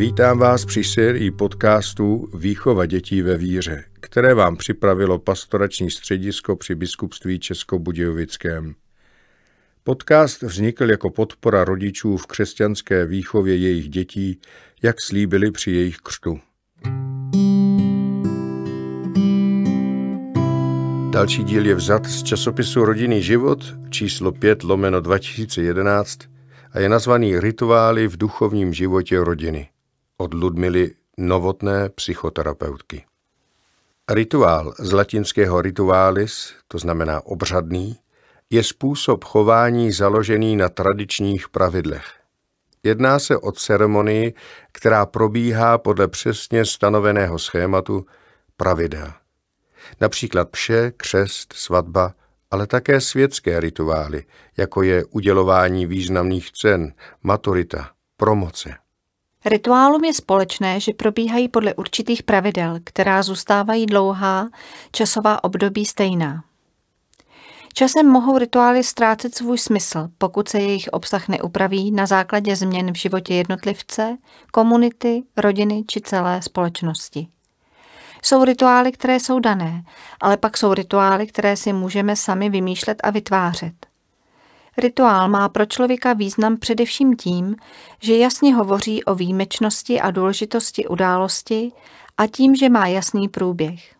Vítám vás při sérii podcastu Výchova dětí ve víře, které vám připravilo pastorační středisko při biskupství Českobudějovickém. Podcast vznikl jako podpora rodičů v křesťanské výchově jejich dětí, jak slíbili při jejich křtu. Další díl je vzat z časopisu Rodinný život číslo 5 lomeno 2011 a je nazvaný Rituály v duchovním životě rodiny od Ludmily Novotné psychoterapeutky. Rituál z latinského ritualis, to znamená obřadný, je způsob chování založený na tradičních pravidlech. Jedná se o ceremonii, která probíhá podle přesně stanoveného schématu pravidel. Například pše, křest, svatba, ale také světské rituály, jako je udělování významných cen, maturita, promoce. Rituálům je společné, že probíhají podle určitých pravidel, která zůstávají dlouhá časová období stejná. Časem mohou rituály ztrácet svůj smysl, pokud se jejich obsah neupraví na základě změn v životě jednotlivce, komunity, rodiny či celé společnosti. Jsou rituály, které jsou dané, ale pak jsou rituály, které si můžeme sami vymýšlet a vytvářet. Rituál má pro člověka význam především tím, že jasně hovoří o výjimečnosti a důležitosti události a tím, že má jasný průběh.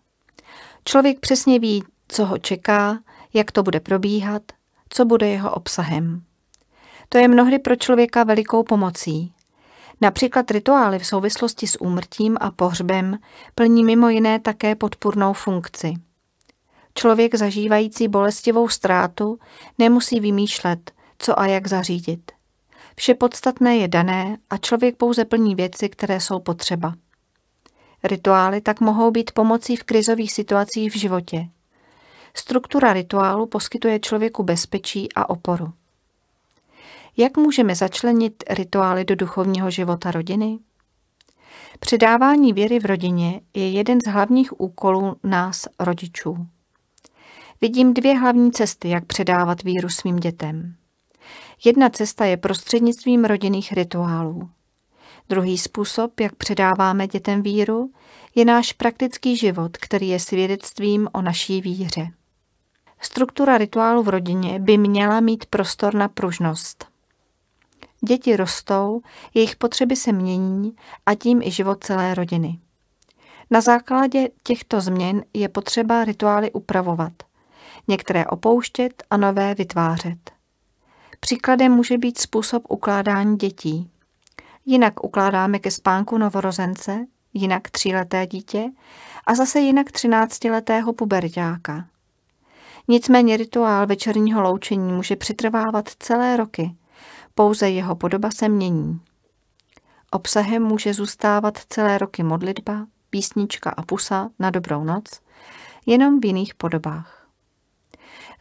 Člověk přesně ví, co ho čeká, jak to bude probíhat, co bude jeho obsahem. To je mnohdy pro člověka velikou pomocí. Například rituály v souvislosti s úmrtím a pohřbem plní mimo jiné také podpůrnou funkci – Člověk zažívající bolestivou ztrátu nemusí vymýšlet, co a jak zařídit. Vše podstatné je dané a člověk pouze plní věci, které jsou potřeba. Rituály tak mohou být pomocí v krizových situacích v životě. Struktura rituálu poskytuje člověku bezpečí a oporu. Jak můžeme začlenit rituály do duchovního života rodiny? Předávání věry v rodině je jeden z hlavních úkolů nás, rodičů vidím dvě hlavní cesty, jak předávat víru svým dětem. Jedna cesta je prostřednictvím rodinných rituálů. Druhý způsob, jak předáváme dětem víru, je náš praktický život, který je svědectvím o naší víře. Struktura rituálu v rodině by měla mít prostor na pružnost. Děti rostou, jejich potřeby se mění a tím i život celé rodiny. Na základě těchto změn je potřeba rituály upravovat – některé opouštět a nové vytvářet. Příkladem může být způsob ukládání dětí. Jinak ukládáme ke spánku novorozence, jinak tříleté dítě a zase jinak třináctiletého puberťáka. Nicméně rituál večerního loučení může přetrvávat celé roky, pouze jeho podoba se mění. Obsahem může zůstávat celé roky modlitba, písnička a pusa na dobrou noc, jenom v jiných podobách.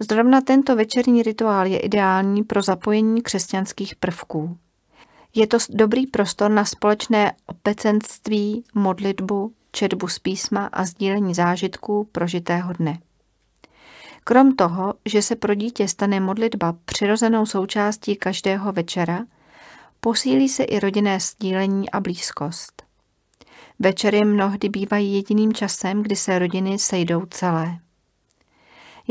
Zrovna tento večerní rituál je ideální pro zapojení křesťanských prvků. Je to dobrý prostor na společné obecenství, modlitbu, četbu z písma a sdílení zážitků prožitého dne. Krom toho, že se pro dítě stane modlitba přirozenou součástí každého večera, posílí se i rodinné sdílení a blízkost. Večery mnohdy bývají jediným časem, kdy se rodiny sejdou celé.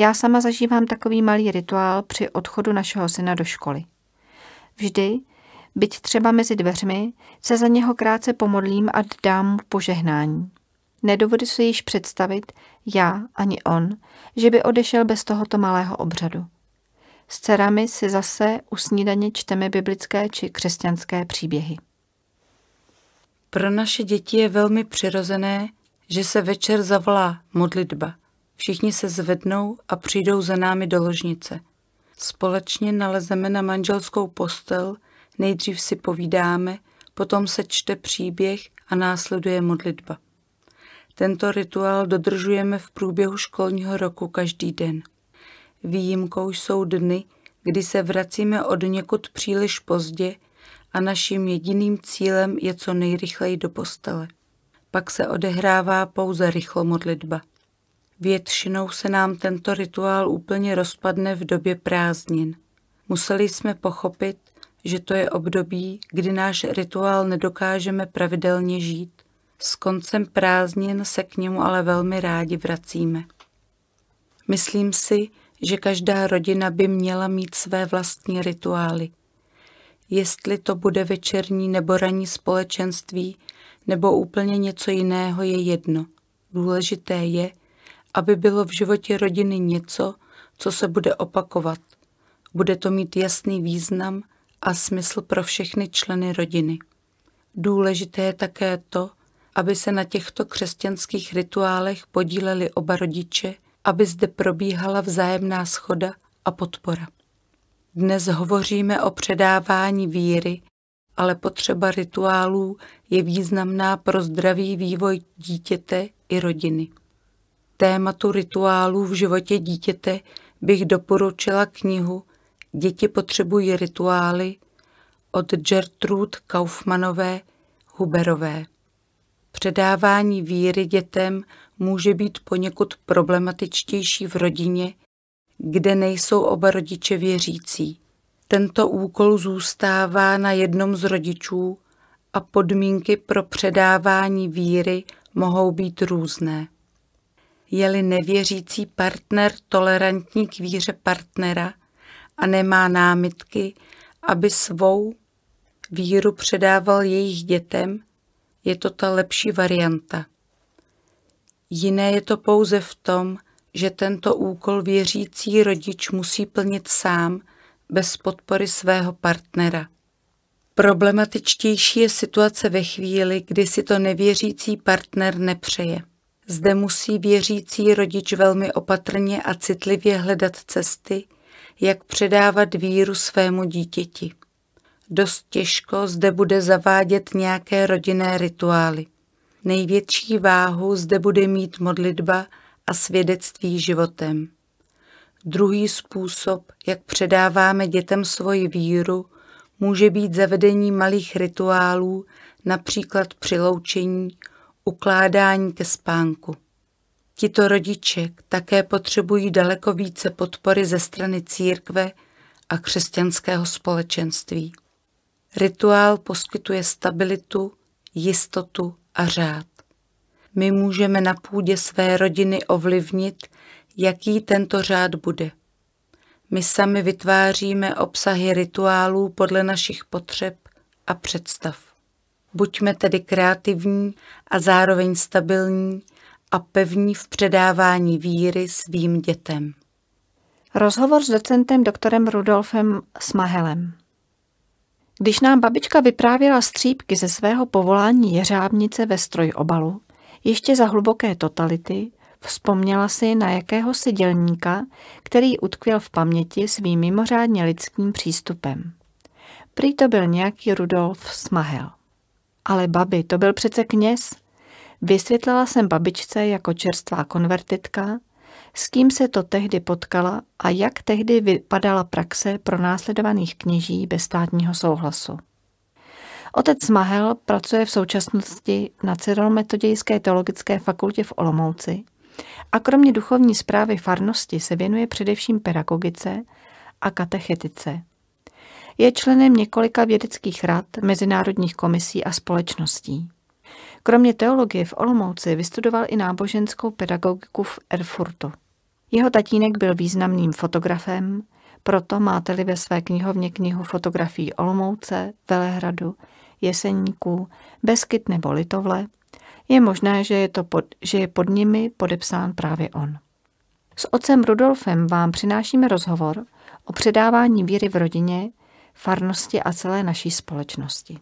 Já sama zažívám takový malý rituál při odchodu našeho syna do školy. Vždy, byť třeba mezi dveřmi, se za něho krátce pomodlím a dám mu požehnání. Nedovodu si již představit, já ani on, že by odešel bez tohoto malého obřadu. S dcerami si zase u snídaně čteme biblické či křesťanské příběhy. Pro naše děti je velmi přirozené, že se večer zavolá modlitba – Všichni se zvednou a přijdou za námi do ložnice. Společně nalezeme na manželskou postel, nejdřív si povídáme, potom se čte příběh a následuje modlitba. Tento rituál dodržujeme v průběhu školního roku každý den. Výjimkou jsou dny, kdy se vracíme od někud příliš pozdě a naším jediným cílem je co nejrychleji do postele. Pak se odehrává pouze rychlo modlitba. Většinou se nám tento rituál úplně rozpadne v době prázdnin. Museli jsme pochopit, že to je období, kdy náš rituál nedokážeme pravidelně žít. S koncem prázdnin se k němu ale velmi rádi vracíme. Myslím si, že každá rodina by měla mít své vlastní rituály. Jestli to bude večerní nebo ranní společenství, nebo úplně něco jiného, je jedno. Důležité je, aby bylo v životě rodiny něco, co se bude opakovat. Bude to mít jasný význam a smysl pro všechny členy rodiny. Důležité je také to, aby se na těchto křesťanských rituálech podíleli oba rodiče, aby zde probíhala vzájemná schoda a podpora. Dnes hovoříme o předávání víry, ale potřeba rituálů je významná pro zdravý vývoj dítěte i rodiny tématu rituálů v životě dítěte bych doporučila knihu Děti potřebují rituály od Gertrude Kaufmanové Huberové. Předávání víry dětem může být poněkud problematičtější v rodině, kde nejsou oba rodiče věřící. Tento úkol zůstává na jednom z rodičů a podmínky pro předávání víry mohou být různé je-li nevěřící partner tolerantní k víře partnera a nemá námitky, aby svou víru předával jejich dětem, je to ta lepší varianta. Jiné je to pouze v tom, že tento úkol věřící rodič musí plnit sám bez podpory svého partnera. Problematičtější je situace ve chvíli, kdy si to nevěřící partner nepřeje. Zde musí věřící rodič velmi opatrně a citlivě hledat cesty, jak předávat víru svému dítěti. Dost těžko zde bude zavádět nějaké rodinné rituály. Největší váhu zde bude mít modlitba a svědectví životem. Druhý způsob, jak předáváme dětem svoji víru, může být zavedení malých rituálů, například přiloučení, ukládání ke spánku. Tito rodiče také potřebují daleko více podpory ze strany církve a křesťanského společenství. Rituál poskytuje stabilitu, jistotu a řád. My můžeme na půdě své rodiny ovlivnit, jaký tento řád bude. My sami vytváříme obsahy rituálů podle našich potřeb a představ. Buďme tedy kreativní a zároveň stabilní a pevní v předávání víry svým dětem. Rozhovor s docentem doktorem Rudolfem Smahelem. Když nám babička vyprávěla střípky ze svého povolání jeřábnice ve strojobalu, ještě za hluboké totality, vzpomněla si na jakéhosi dělníka, který utkvěl v paměti svým mimořádně lidským přístupem. Prý to byl nějaký Rudolf Smahel. Ale babi, to byl přece kněz. Vysvětlila jsem babičce jako čerstvá konvertitka, s kým se to tehdy potkala a jak tehdy vypadala praxe pro následovaných kněží bez státního souhlasu. Otec Mahel pracuje v současnosti na Cyrilometodějské teologické fakultě v Olomouci a kromě duchovní zprávy farnosti se věnuje především pedagogice a katechetice. Je členem několika vědeckých rad, mezinárodních komisí a společností. Kromě teologie v Olomouci vystudoval i náboženskou pedagogiku v Erfurtu. Jeho tatínek byl významným fotografem, proto máte-li ve své knihovně knihu fotografií Olomouce, Velehradu, Jeseníků, Beskyt nebo Litovle, je možné, že je, to pod, že je pod nimi podepsán právě on. S otcem Rudolfem vám přinášíme rozhovor o předávání víry v rodině farnosti a celé naší společnosti?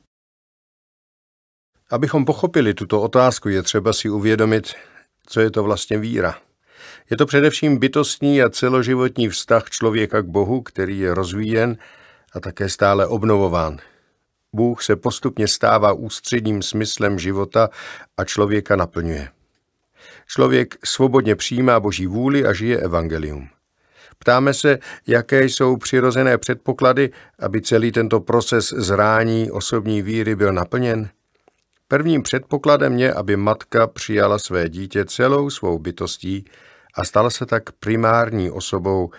Abychom pochopili tuto otázku, je třeba si uvědomit, co je to vlastně víra. Je to především bytostní a celoživotní vztah člověka k Bohu, který je rozvíjen a také stále obnovován. Bůh se postupně stává ústředním smyslem života a člověka naplňuje. Člověk svobodně přijímá Boží vůli a žije evangelium. Ptáme se, jaké jsou přirozené předpoklady, aby celý tento proces zrání osobní víry byl naplněn. Prvním předpokladem je, aby matka přijala své dítě celou svou bytostí a stala se tak primární osobou,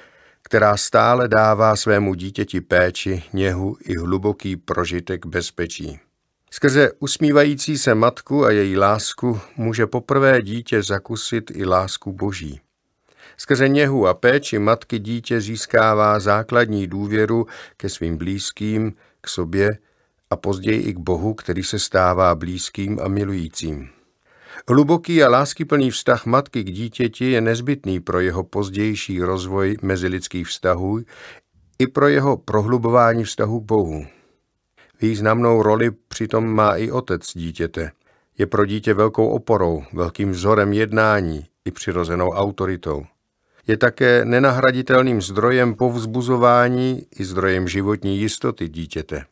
která stále dává svému dítěti péči, něhu i hluboký prožitek bezpečí. Skrze usmívající se matku a její lásku může poprvé dítě zakusit i lásku boží. Skrze něhu a péči matky dítě získává základní důvěru ke svým blízkým, k sobě a později i k Bohu, který se stává blízkým a milujícím. Hluboký a láskyplný vztah matky k dítěti je nezbytný pro jeho pozdější rozvoj mezilidských vztahů i pro jeho prohlubování vztahu k Bohu. Významnou roli přitom má i otec dítěte. Je pro dítě velkou oporou, velkým vzorem jednání i přirozenou autoritou je také nenahraditelným zdrojem povzbuzování i zdrojem životní jistoty dítěte.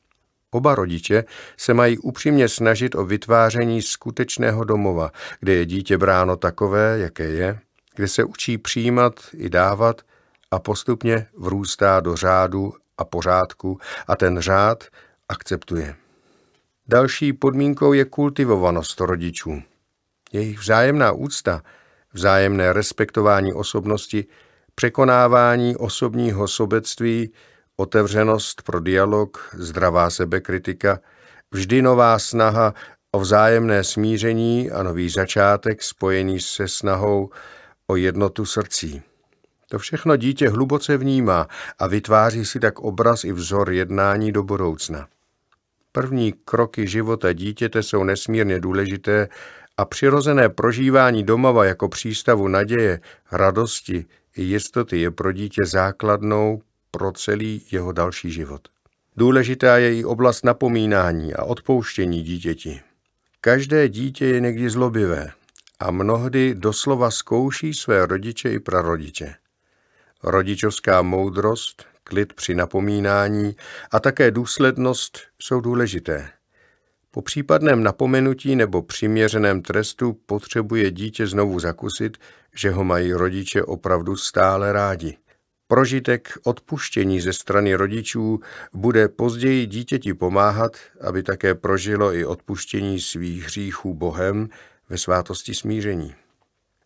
Oba rodiče se mají upřímně snažit o vytváření skutečného domova, kde je dítě bráno takové, jaké je, kde se učí přijímat i dávat a postupně vrůstá do řádu a pořádku a ten řád akceptuje. Další podmínkou je kultivovanost rodičů. Jejich vzájemná úcta – vzájemné respektování osobnosti, překonávání osobního sobectví, otevřenost pro dialog, zdravá sebekritika, vždy nová snaha o vzájemné smíření a nový začátek spojený se snahou o jednotu srdcí. To všechno dítě hluboce vnímá a vytváří si tak obraz i vzor jednání do budoucna. První kroky života dítěte jsou nesmírně důležité a přirozené prožívání domova jako přístavu naděje, radosti i jistoty je pro dítě základnou pro celý jeho další život. Důležitá je i oblast napomínání a odpouštění dítěti. Každé dítě je někdy zlobivé a mnohdy doslova zkouší své rodiče i prarodiče. Rodičovská moudrost, klid při napomínání a také důslednost jsou důležité – po případném napomenutí nebo přiměřeném trestu potřebuje dítě znovu zakusit, že ho mají rodiče opravdu stále rádi. Prožitek odpuštění ze strany rodičů bude později dítěti pomáhat, aby také prožilo i odpuštění svých hříchů Bohem ve svátosti smíření.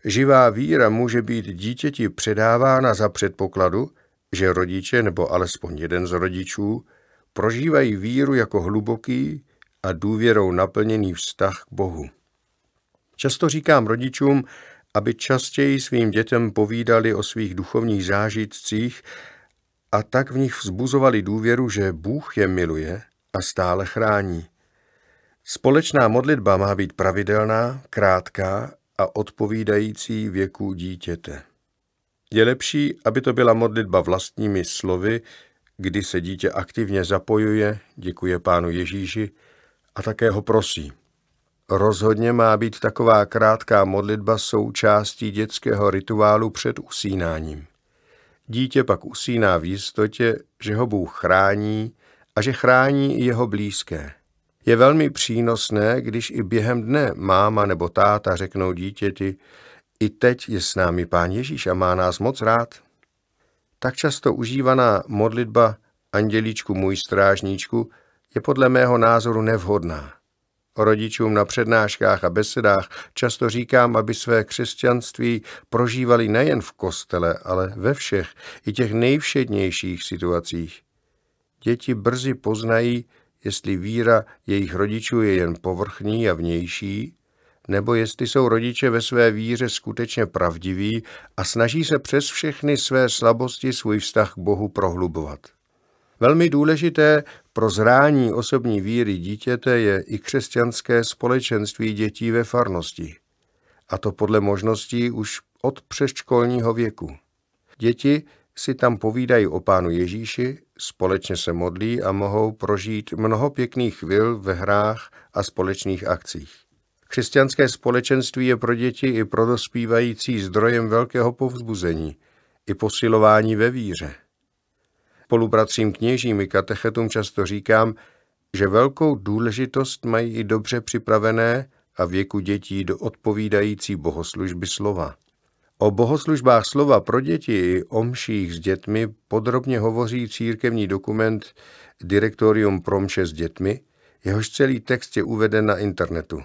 Živá víra může být dítěti předávána za předpokladu, že rodiče nebo alespoň jeden z rodičů prožívají víru jako hluboký, a důvěrou naplněný vztah k Bohu. Často říkám rodičům, aby častěji svým dětem povídali o svých duchovních zážitcích a tak v nich vzbuzovali důvěru, že Bůh je miluje a stále chrání. Společná modlitba má být pravidelná, krátká a odpovídající věku dítěte. Je lepší, aby to byla modlitba vlastními slovy, kdy se dítě aktivně zapojuje, děkuje pánu Ježíši, a také ho prosí. Rozhodně má být taková krátká modlitba součástí dětského rituálu před usínáním. Dítě pak usíná v jistotě, že ho Bůh chrání a že chrání i jeho blízké. Je velmi přínosné, když i během dne máma nebo táta řeknou dítěti, i teď je s námi Pán Ježíš a má nás moc rád. Tak často užívaná modlitba Andělíčku můj strážníčku je podle mého názoru nevhodná. O rodičům na přednáškách a besedách často říkám, aby své křesťanství prožívali nejen v kostele, ale ve všech, i těch nejvšednějších situacích. Děti brzy poznají, jestli víra jejich rodičů je jen povrchní a vnější, nebo jestli jsou rodiče ve své víře skutečně pravdiví a snaží se přes všechny své slabosti svůj vztah k Bohu prohlubovat. Velmi důležité pro zrání osobní víry dítěte je i křesťanské společenství dětí ve farnosti. A to podle možností už od přeškolního věku. Děti si tam povídají o pánu Ježíši, společně se modlí a mohou prožít mnoho pěkných chvil ve hrách a společných akcích. Křesťanské společenství je pro děti i pro dospívající zdrojem velkého povzbuzení i posilování ve víře. Spolubratřím kněžím i katechetům často říkám, že velkou důležitost mají i dobře připravené a věku dětí do odpovídající bohoslužby slova. O bohoslužbách slova pro děti i omších s dětmi podrobně hovoří církevní dokument Direktorium pro mše s dětmi, jehož celý text je uveden na internetu.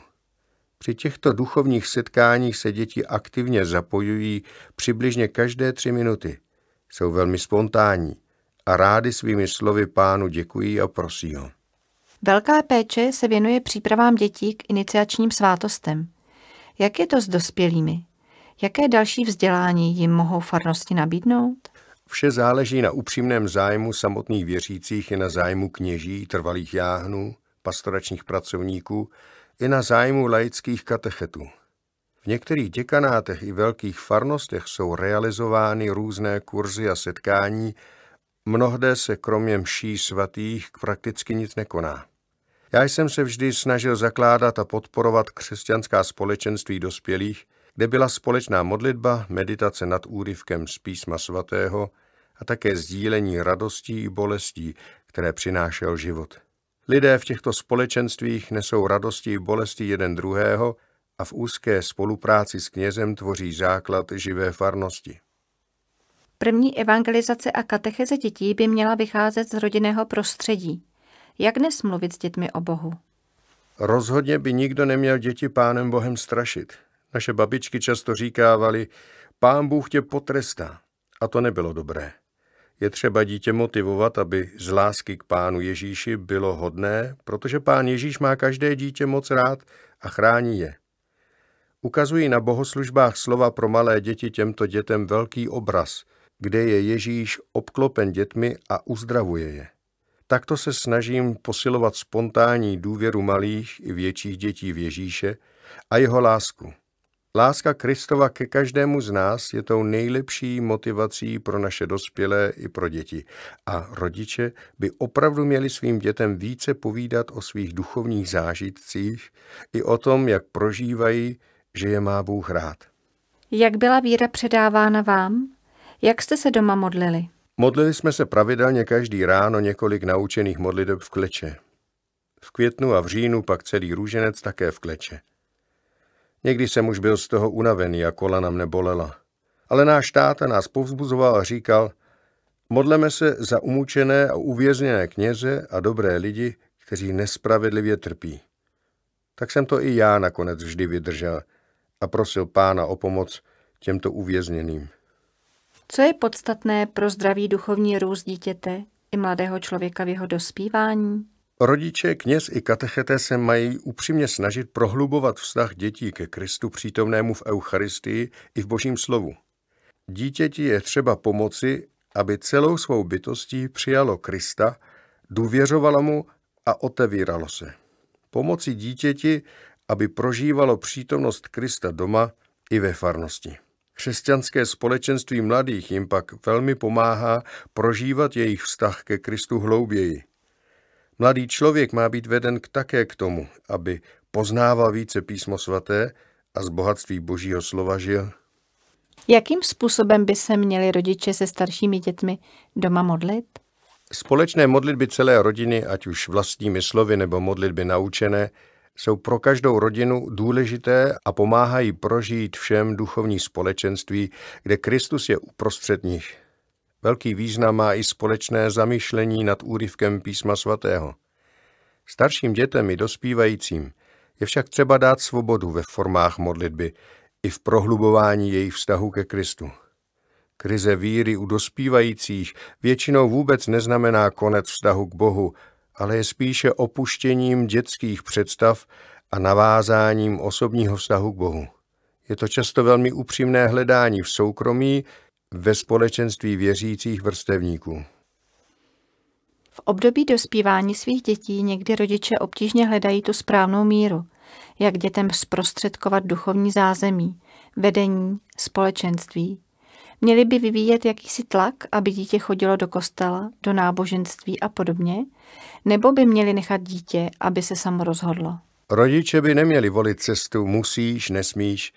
Při těchto duchovních setkáních se děti aktivně zapojují přibližně každé tři minuty. Jsou velmi spontánní a rády svými slovy pánu děkují a prosí ho. Velká péče se věnuje přípravám dětí k iniciačním svátostem. Jak je to s dospělými? Jaké další vzdělání jim mohou farnosti nabídnout? Vše záleží na upřímném zájmu samotných věřících i na zájmu kněží, trvalých jáhnů, pastoračních pracovníků i na zájmu laických katechetů. V některých děkanátech i velkých farnostech jsou realizovány různé kurzy a setkání, Mnohde se kromě mší svatých prakticky nic nekoná. Já jsem se vždy snažil zakládat a podporovat křesťanská společenství dospělých, kde byla společná modlitba, meditace nad úryvkem z písma svatého a také sdílení radostí i bolestí, které přinášel život. Lidé v těchto společenstvích nesou radosti i bolesti jeden druhého a v úzké spolupráci s knězem tvoří základ živé farnosti. První evangelizace a katecheze dětí by měla vycházet z rodinného prostředí. Jak dnes mluvit s dětmi o Bohu? Rozhodně by nikdo neměl děti pánem Bohem strašit. Naše babičky často říkávali, pán Bůh tě potrestá. A to nebylo dobré. Je třeba dítě motivovat, aby z lásky k pánu Ježíši bylo hodné, protože pán Ježíš má každé dítě moc rád a chrání je. Ukazují na bohoslužbách slova pro malé děti těmto dětem velký obraz – kde je Ježíš obklopen dětmi a uzdravuje je. Takto se snažím posilovat spontánní důvěru malých i větších dětí v Ježíše a jeho lásku. Láska Kristova ke každému z nás je tou nejlepší motivací pro naše dospělé i pro děti. A rodiče by opravdu měli svým dětem více povídat o svých duchovních zážitcích i o tom, jak prožívají, že je má Bůh rád. Jak byla víra předávána vám? Jak jste se doma modlili? Modlili jsme se pravidelně každý ráno několik naučených modlitev v kleče. V květnu a v říjnu pak celý růženec také v kleče. Někdy jsem už byl z toho unavený a kola nám nebolela. Ale náš táta nás povzbuzoval a říkal, modleme se za umučené a uvězněné kněze a dobré lidi, kteří nespravedlivě trpí. Tak jsem to i já nakonec vždy vydržel a prosil pána o pomoc těmto uvězněným. Co je podstatné pro zdravý duchovní růst dítěte i mladého člověka v jeho dospívání? Rodiče, kněz i katechete se mají upřímně snažit prohlubovat vztah dětí ke Kristu přítomnému v Eucharistii i v Božím slovu. Dítěti je třeba pomoci, aby celou svou bytostí přijalo Krista, důvěřovalo mu a otevíralo se. Pomoci dítěti, aby prožívalo přítomnost Krista doma i ve farnosti. Křesťanské společenství mladých jim pak velmi pomáhá prožívat jejich vztah ke Kristu hlouběji. Mladý člověk má být veden k také k tomu, aby poznával více písmo svaté a z bohatství božího slova žil. Jakým způsobem by se měli rodiče se staršími dětmi doma modlit? Společné modlitby celé rodiny, ať už vlastními slovy nebo modlitby naučené, jsou pro každou rodinu důležité a pomáhají prožít všem duchovní společenství, kde Kristus je uprostřed nich. Velký význam má i společné zamýšlení nad úryvkem písma svatého. Starším dětem i dospívajícím je však třeba dát svobodu ve formách modlitby i v prohlubování jejich vztahu ke Kristu. Krize víry u dospívajících většinou vůbec neznamená konec vztahu k Bohu, ale je spíše opuštěním dětských představ a navázáním osobního vztahu k Bohu. Je to často velmi upřímné hledání v soukromí ve společenství věřících vrstevníků. V období dospívání svých dětí někdy rodiče obtížně hledají tu správnou míru, jak dětem zprostředkovat duchovní zázemí, vedení, společenství, Měli by vyvíjet jakýsi tlak, aby dítě chodilo do kostela, do náboženství a podobně, nebo by měli nechat dítě, aby se samo rozhodlo? Rodiče by neměli volit cestu musíš, nesmíš.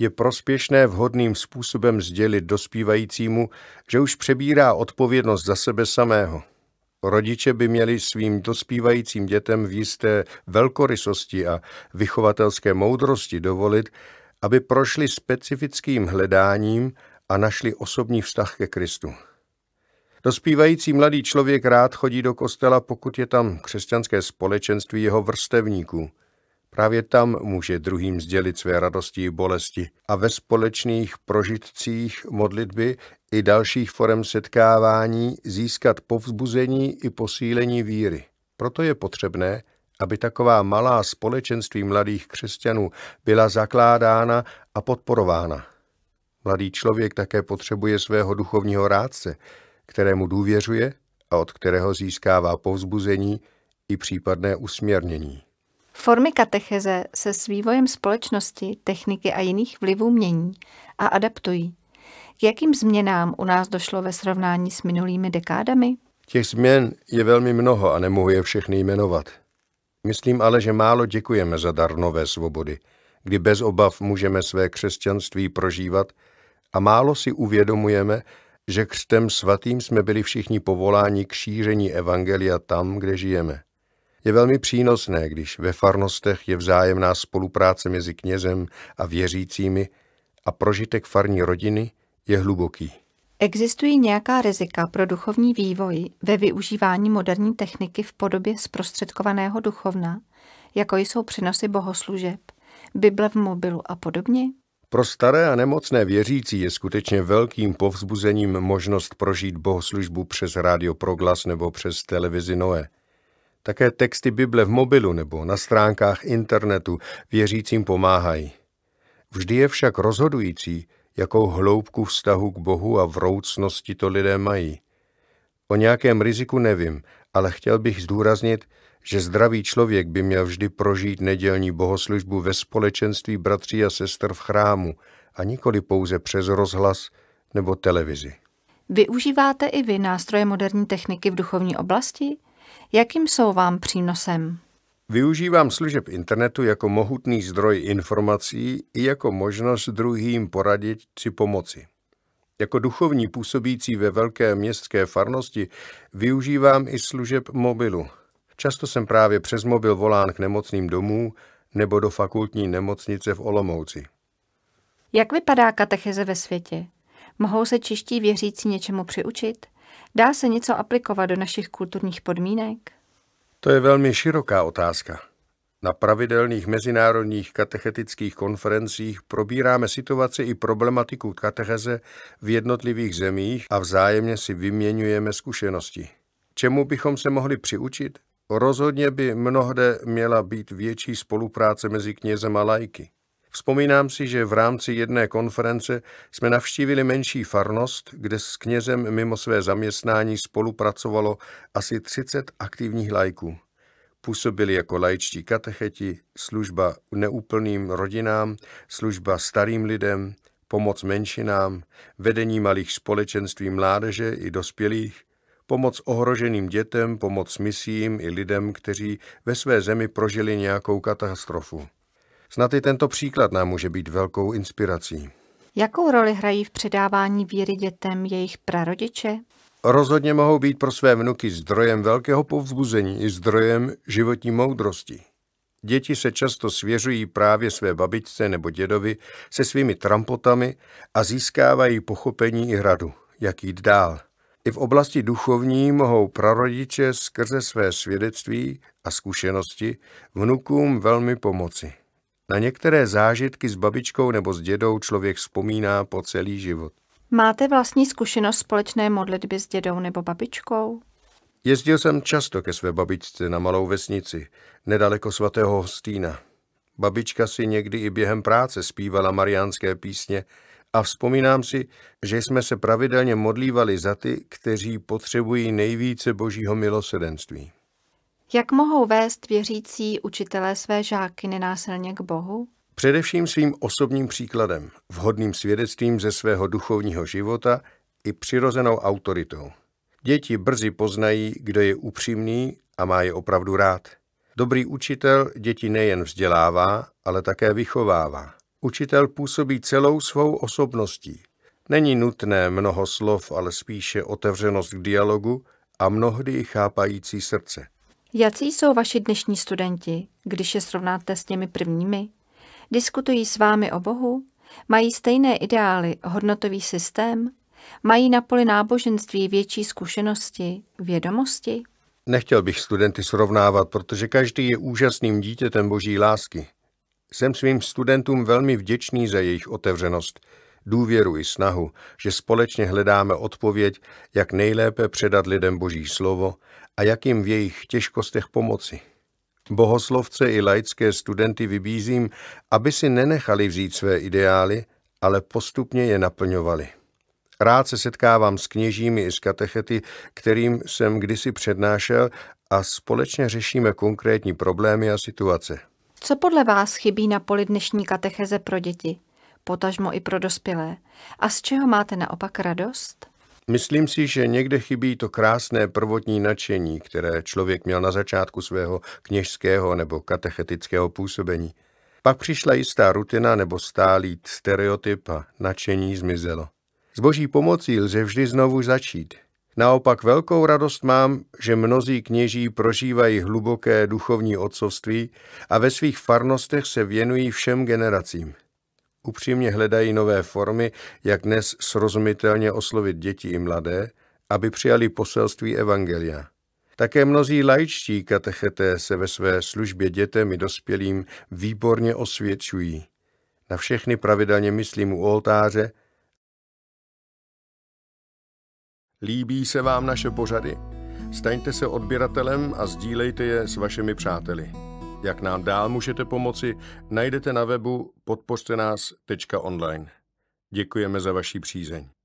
Je prospěšné vhodným způsobem sdělit dospívajícímu, že už přebírá odpovědnost za sebe samého. Rodiče by měli svým dospívajícím dětem v jisté velkorysosti a vychovatelské moudrosti dovolit, aby prošli specifickým hledáním a našli osobní vztah ke Kristu. Dospívající mladý člověk rád chodí do kostela, pokud je tam křesťanské společenství jeho vrstevníků. Právě tam může druhým sdělit své radosti i bolesti a ve společných prožitcích modlitby i dalších forem setkávání získat povzbuzení i posílení víry. Proto je potřebné, aby taková malá společenství mladých křesťanů byla zakládána a podporována. Mladý člověk také potřebuje svého duchovního rádce, kterému důvěřuje a od kterého získává povzbuzení i případné usměrnění. Formy katecheze se s vývojem společnosti, techniky a jiných vlivů mění a adaptují. K jakým změnám u nás došlo ve srovnání s minulými dekádami? Těch změn je velmi mnoho a nemohu je všechny jmenovat. Myslím ale, že málo děkujeme za dar nové svobody, kdy bez obav můžeme své křesťanství prožívat – a málo si uvědomujeme, že křtem svatým jsme byli všichni povoláni k šíření evangelia tam, kde žijeme. Je velmi přínosné, když ve farnostech je vzájemná spolupráce mezi knězem a věřícími a prožitek farní rodiny je hluboký. Existují nějaká rizika pro duchovní vývoj ve využívání moderní techniky v podobě zprostředkovaného duchovna, jako jsou přenosy bohoslužeb, Bible v mobilu a podobně? Pro staré a nemocné věřící je skutečně velkým povzbuzením možnost prožít bohoslužbu přes rádio Proglas nebo přes televizi Noe. Také texty Bible v mobilu nebo na stránkách internetu věřícím pomáhají. Vždy je však rozhodující, jakou hloubku vztahu k Bohu a vroucnosti to lidé mají. O nějakém riziku nevím, ale chtěl bych zdůraznit, že zdravý člověk by měl vždy prožít nedělní bohoslužbu ve společenství bratří a sester v chrámu a nikoli pouze přes rozhlas nebo televizi. Využíváte i vy nástroje moderní techniky v duchovní oblasti? Jakým jsou vám přínosem? Využívám služeb internetu jako mohutný zdroj informací i jako možnost druhým poradit či pomoci. Jako duchovní působící ve velké městské farnosti využívám i služeb mobilu – Často jsem právě přes mobil volán k nemocným domů nebo do fakultní nemocnice v Olomouci. Jak vypadá katecheze ve světě? Mohou se čeští věřící něčemu přiučit? Dá se něco aplikovat do našich kulturních podmínek? To je velmi široká otázka. Na pravidelných mezinárodních katechetických konferencích probíráme situaci i problematiku katecheze v jednotlivých zemích a vzájemně si vyměňujeme zkušenosti. Čemu bychom se mohli přiučit? Rozhodně by mnohde měla být větší spolupráce mezi knězem a lajky. Vzpomínám si, že v rámci jedné konference jsme navštívili menší farnost, kde s knězem mimo své zaměstnání spolupracovalo asi 30 aktivních lajků. Působili jako lajčtí katecheti, služba neúplným rodinám, služba starým lidem, pomoc menšinám, vedení malých společenství mládeže i dospělých, pomoc ohroženým dětem, pomoc misím i lidem, kteří ve své zemi prožili nějakou katastrofu. Snad i tento příklad nám může být velkou inspirací. Jakou roli hrají v předávání víry dětem jejich prarodiče? Rozhodně mohou být pro své vnuky zdrojem velkého povzbuzení i zdrojem životní moudrosti. Děti se často svěřují právě své babičce nebo dědovi se svými trampotami a získávají pochopení i radu, jak jít dál – i v oblasti duchovní mohou prarodiče skrze své svědectví a zkušenosti vnukům velmi pomoci. Na některé zážitky s babičkou nebo s dědou člověk vzpomíná po celý život. Máte vlastní zkušenost společné modlitby s dědou nebo babičkou? Jezdil jsem často ke své babičce na malou vesnici, nedaleko svatého Hostýna. Babička si někdy i během práce zpívala mariánské písně, a vzpomínám si, že jsme se pravidelně modlívali za ty, kteří potřebují nejvíce božího milosedenství. Jak mohou vést věřící učitelé své žáky nenásilně k Bohu? Především svým osobním příkladem, vhodným svědectvím ze svého duchovního života i přirozenou autoritou. Děti brzy poznají, kdo je upřímný a má je opravdu rád. Dobrý učitel děti nejen vzdělává, ale také vychovává. Učitel působí celou svou osobností. Není nutné mnoho slov, ale spíše otevřenost k dialogu a mnohdy i chápající srdce. Jací jsou vaši dnešní studenti, když je srovnáte s těmi prvními? Diskutují s vámi o Bohu? Mají stejné ideály, hodnotový systém? Mají na poli náboženství větší zkušenosti, vědomosti? Nechtěl bych studenty srovnávat, protože každý je úžasným dítětem boží lásky. Jsem svým studentům velmi vděčný za jejich otevřenost, důvěru i snahu, že společně hledáme odpověď, jak nejlépe předat lidem Boží slovo a jak jim v jejich těžkostech pomoci. Bohoslovce i laické studenty vybízím, aby si nenechali vzít své ideály, ale postupně je naplňovali. Rád se setkávám s kněžími i s katechety, kterým jsem kdysi přednášel a společně řešíme konkrétní problémy a situace. Co podle vás chybí na poli dnešní katecheze pro děti, potažmo i pro dospělé? A z čeho máte naopak radost? Myslím si, že někde chybí to krásné prvotní nadšení, které člověk měl na začátku svého kněžského nebo katechetického působení. Pak přišla jistá rutina nebo stálý stereotyp a nadšení zmizelo. S boží pomocí lze vždy znovu začít, Naopak velkou radost mám, že mnozí kněží prožívají hluboké duchovní otcovství a ve svých farnostech se věnují všem generacím. Upřímně hledají nové formy, jak dnes srozumitelně oslovit děti i mladé, aby přijali poselství Evangelia. Také mnozí lajčtí katecheté se ve své službě dětem i dospělým výborně osvědčují. Na všechny pravidelně myslím u oltáře – Líbí se vám naše pořady? Staňte se odběratelem a sdílejte je s vašimi přáteli. Jak nám dál můžete pomoci, najdete na webu podpořte nás.online. Děkujeme za vaši přízeň.